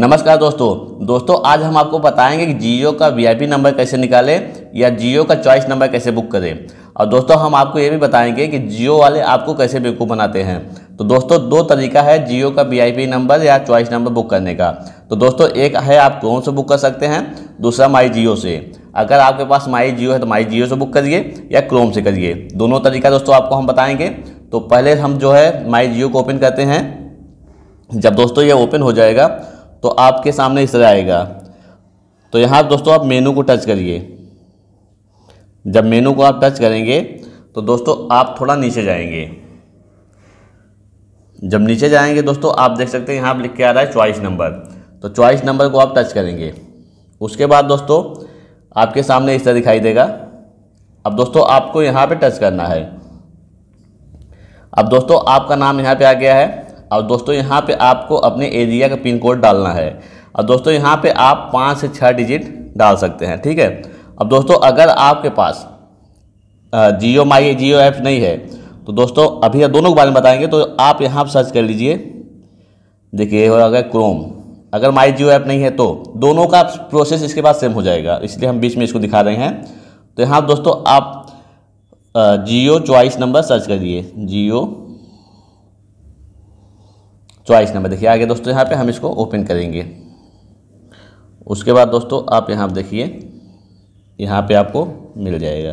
नमस्कार दोस्तों दोस्तों आज हम आपको बताएंगे कि जियो का वीआईपी नंबर कैसे निकालें या जियो का चॉइस नंबर कैसे बुक करें और दोस्तों हम आपको ये भी बताएंगे कि जियो वाले आपको कैसे बेवकूफ़ बनाते हैं तो दोस्तों दो तरीका है जियो का वीआईपी नंबर या चॉइस नंबर बुक करने का तो दोस्तों एक है आप क्रोम से बुक कर सकते हैं दूसरा माई जियो से अगर आपके पास माई जियो है तो माई जियो से बुक करिए या क्रोम से करिए दोनों तरीका दोस्तों आपको हम बताएंगे तो पहले हम जो है माई जियो को ओपन करते हैं जब दोस्तों ये ओपन हो जाएगा तो आपके सामने इस तरह आएगा तो यहाँ दोस्तों आप मेनू को टच करिए जब मेनू को आप टच करेंगे तो दोस्तों आप थोड़ा नीचे जाएंगे जब नीचे जाएंगे दोस्तों आप देख सकते हैं यहाँ पर लिख के आ रहा है चॉइस नंबर तो चॉइस नंबर को आप टच करेंगे उसके बाद दोस्तों आपके सामने इस तरह दिखाई देगा अब दोस्तों आपको यहाँ पे टच करना है अब दोस्तों आपका नाम यहाँ पे आ गया है और दोस्तों यहाँ पे आपको अपने एरिया का पिन कोड डालना है और दोस्तों यहाँ पे आप पाँच से छः डिजिट डाल सकते हैं ठीक है अब दोस्तों अगर आपके पास जियो माई जियो ऐप नहीं है तो दोस्तों अभी दोनों के बारे में बताएंगे तो आप यहाँ पर सर्च कर लीजिए देखिए हो गया क्रोम अगर माई जियो ऐप नहीं है तो दोनों का प्रोसेस इसके बाद सेम हो जाएगा इसलिए हम बीच में इसको दिखा रहे हैं तो यहाँ दोस्तों आप जियो चॉइस नंबर सर्च करिए जियो चॉइस नंबर देखिए आगे दोस्तों यहाँ पे हम इसको ओपन करेंगे उसके बाद दोस्तों आप यहाँ देखिए यहाँ पे आपको मिल जाएगा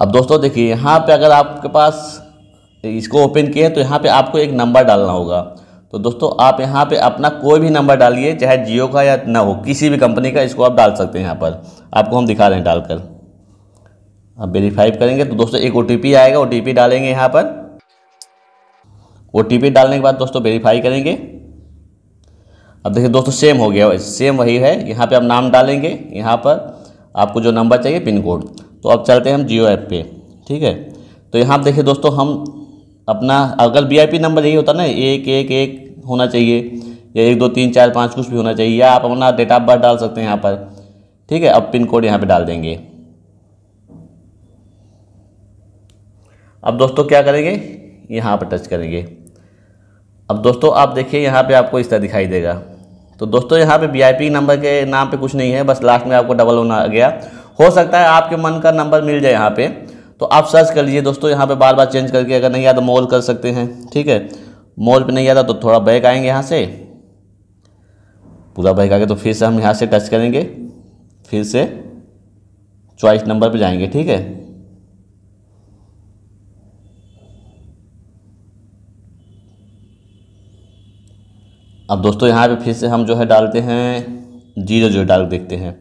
अब दोस्तों देखिए यहाँ पे अगर आपके पास इसको ओपन किए हैं तो यहाँ पे आपको एक नंबर डालना होगा तो दोस्तों आप यहाँ पे अपना कोई भी नंबर डालिए चाहे जियो का या ना हो किसी भी कंपनी का इसको आप डाल सकते हैं यहाँ पर आपको हम दिखा रहे हैं डालकर अब वेरीफाइव करेंगे तो दोस्तों एक ओ आएगा ओ डालेंगे यहाँ पर ओ डालने के बाद दोस्तों वेरीफाई करेंगे अब देखिए दोस्तों सेम हो गया सेम वही है यहाँ पे आप नाम डालेंगे यहाँ पर आपको जो नंबर चाहिए पिन कोड तो अब चलते हैं हम जियो ऐप पे ठीक है तो यहाँ पर देखिए दोस्तों हम अपना अगर वी नंबर यही होता ना एक एक एक होना चाहिए या एक दो तीन चार पाँच कुछ भी होना चाहिए या आप अपना डेट ऑफ बर्थ डाल सकते हैं यहाँ पर ठीक है अब पिन कोड यहाँ पर डाल देंगे अब दोस्तों क्या करेंगे यहाँ पर टच करेंगे अब दोस्तों आप देखिए यहाँ पे आपको इस तरह दिखाई देगा तो दोस्तों यहाँ पे वीआईपी नंबर के नाम पे कुछ नहीं है बस लास्ट में आपको डबल होना आ गया हो सकता है आपके मन का नंबर मिल जाए यहाँ पे तो आप सर्च कर लीजिए दोस्तों यहाँ पे बार बार चेंज करके अगर नहीं आता मॉल तो कर सकते हैं ठीक है मॉल पे नहीं आता तो थोड़ा बैक आएंगे यहाँ से पूरा बैक गया तो फिर से हम यहाँ से टच करेंगे फिर से चॉइस नंबर पर जाएंगे ठीक है अब दोस्तों यहाँ पे फिर से हम जो है डालते हैं जीरो जो डाल देखते हैं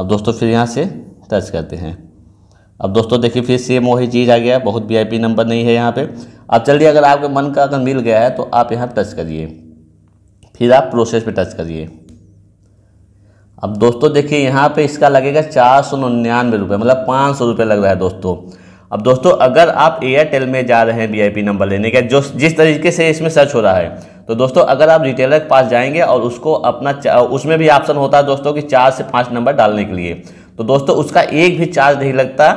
अब दोस्तों फिर यहाँ से टच करते हैं अब दोस्तों देखिए फिर सेम वही चीज़ आ गया बहुत वीआईपी नंबर नहीं है यहाँ पे अब चलिए अगर आपके मन का अगर मिल गया है तो आप यहाँ टच करिए फिर आप प्रोसेस पे टच करिए अब दोस्तों देखिए यहाँ पे इसका लगेगा चार सौ निन्यानवे रुपये मतलब पाँच सौ रुपये लग रहा है दोस्तों अब दोस्तों अगर आप एयरटेल में जा रहे हैं वीआईपी नंबर लेने के जो जिस तरीके से इसमें सर्च हो रहा है तो दोस्तों अगर आप रिटेलर के पास जाएंगे और उसको अपना उसमें भी ऑप्शन होता है दोस्तों कि चार से पाँच नंबर डालने के लिए तो दोस्तों उसका एक भी चार्ज नहीं लगता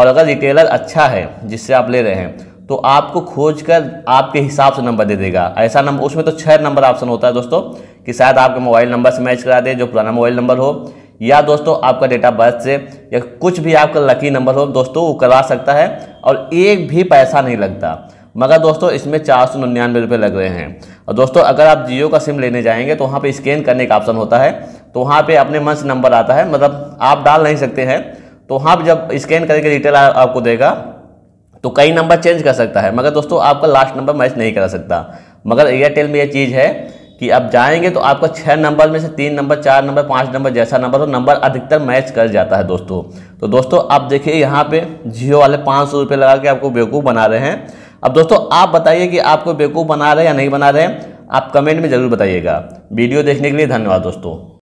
और अगर रिटेलर अच्छा है जिससे आप ले रहे हैं तो आपको खोज कर आपके हिसाब से नंबर दे देगा ऐसा नंबर उसमें तो छः नंबर ऑप्शन होता है दोस्तों कि शायद आपके मोबाइल नंबर से मैच करा दे जो पुराना मोबाइल नंबर हो या दोस्तों आपका डेट ऑफ बर्थ से या कुछ भी आपका लकी नंबर हो दोस्तों वो करवा सकता है और एक भी पैसा नहीं लगता मगर दोस्तों इसमें चार सौ निन्यानवे रुपये लग रहे हैं और दोस्तों अगर आप जियो का सिम लेने जाएंगे तो वहाँ पे स्कैन करने का ऑप्शन होता है तो वहाँ पे अपने मन से नंबर आता है मतलब आप डाल नहीं सकते हैं तो वहाँ पर जब स्कैन करके डिटेल आपको देगा तो कई नंबर चेंज कर सकता है मगर दोस्तों आपका लास्ट नंबर मैच नहीं करा सकता मगर एयरटेल में यह चीज़ है कि आप जाएंगे तो आपका छः नंबर में से तीन नंबर चार नंबर पाँच नंबर जैसा नंबर हो तो नंबर अधिकतर मैच कर जाता है दोस्तों तो दोस्तों आप देखिए यहाँ पे जियो वाले पाँच सौ रुपये लगा के आपको बेवकूफ़ बना रहे हैं अब दोस्तों आप बताइए कि आपको बेवकूफ़ बना रहे हैं या नहीं बना रहे हैं आप कमेंट में ज़रूर बताइएगा वीडियो देखने के लिए धन्यवाद दोस्तों